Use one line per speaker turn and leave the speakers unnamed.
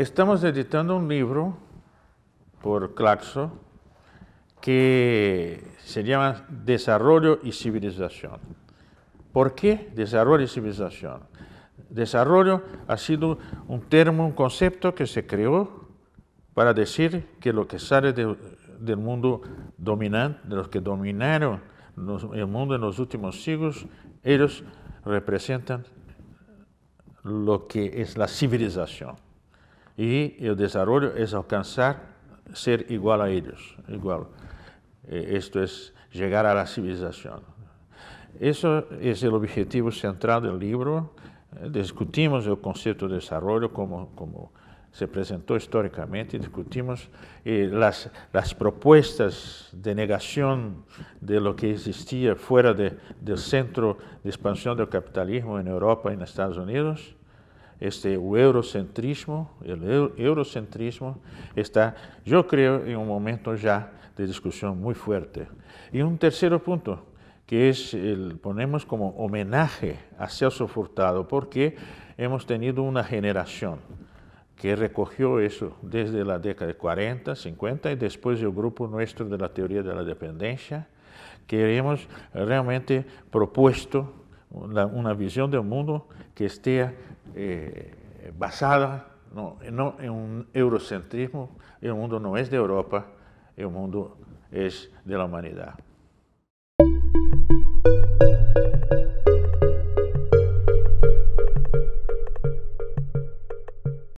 Estamos editando un libro por Claxo que se llama Desarrollo y Civilización. ¿Por qué desarrollo y civilización? Desarrollo ha sido un término, un concepto que se creó para decir que lo que sale del mundo dominante, de los que dominaron el mundo en los últimos siglos, ellos representan lo que es la civilización. e o desarrollo é alcançar ser igual a eles igual. isto é chegar à civilização isso é o objetivo central do livro Discutimos o conceito de desarrollo como, como se apresentou históricamente, discutimos eh, as las, de negação de lo que existia fora do centro de expansão do capitalismo em Europa e nos Estados Unidos este eurocentrismo, el eurocentrismo está, yo creo, en un momento ya de discusión muy fuerte. Y un tercero punto, que es el, ponemos como homenaje a Celso Furtado, porque hemos tenido una generación que recogió eso desde la década de 40, 50 y después el grupo nuestro de la teoría de la dependencia, que hemos realmente propuesto una, una visión del mundo que esté eh, basada no, no, en un eurocentrismo. El mundo no es de Europa, el mundo es de la humanidad.